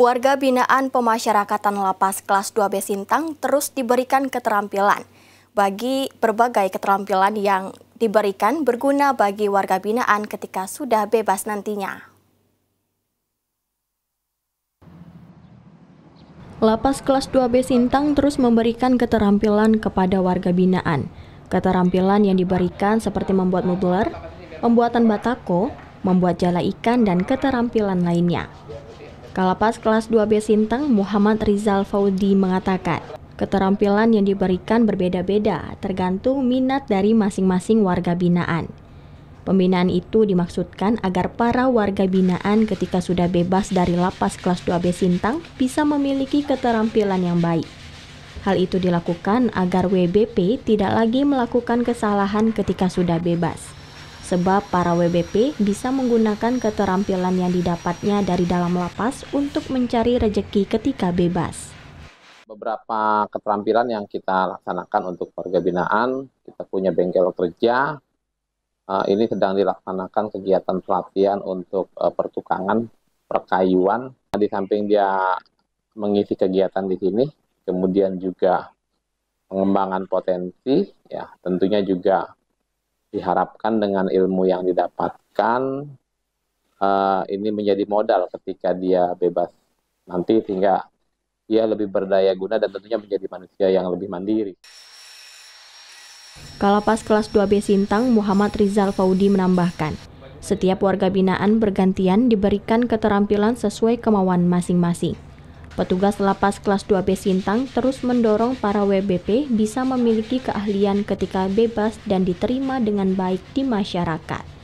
Warga binaan pemasyarakatan lapas kelas 2B Sintang terus diberikan keterampilan bagi berbagai keterampilan yang diberikan berguna bagi warga binaan ketika sudah bebas nantinya. Lapas kelas 2B Sintang terus memberikan keterampilan kepada warga binaan. Keterampilan yang diberikan seperti membuat mobiler, pembuatan batako, membuat jala ikan, dan keterampilan lainnya. Kalapas kelas 2B Sintang Muhammad Rizal Faudi mengatakan, keterampilan yang diberikan berbeda-beda tergantung minat dari masing-masing warga binaan. Pembinaan itu dimaksudkan agar para warga binaan ketika sudah bebas dari lapas kelas 2B Sintang bisa memiliki keterampilan yang baik. Hal itu dilakukan agar WBP tidak lagi melakukan kesalahan ketika sudah bebas sebab para WBP bisa menggunakan keterampilan yang didapatnya dari dalam lapas untuk mencari rejeki ketika bebas. Beberapa keterampilan yang kita laksanakan untuk warga binaan, kita punya bengkel kerja, eh, ini sedang dilaksanakan kegiatan pelatihan untuk eh, pertukangan, perkayuan. Nah, di samping dia mengisi kegiatan di sini, kemudian juga pengembangan potensi, ya tentunya juga diharapkan dengan ilmu yang didapatkan uh, ini menjadi modal ketika dia bebas nanti sehingga dia lebih berdaya guna dan tentunya menjadi manusia yang lebih mandiri. Kalapas kelas 2B Sintang Muhammad Rizal Faudi menambahkan, setiap warga binaan bergantian diberikan keterampilan sesuai kemauan masing-masing. Petugas lapas kelas 2B Sintang terus mendorong para WBP bisa memiliki keahlian ketika bebas dan diterima dengan baik di masyarakat.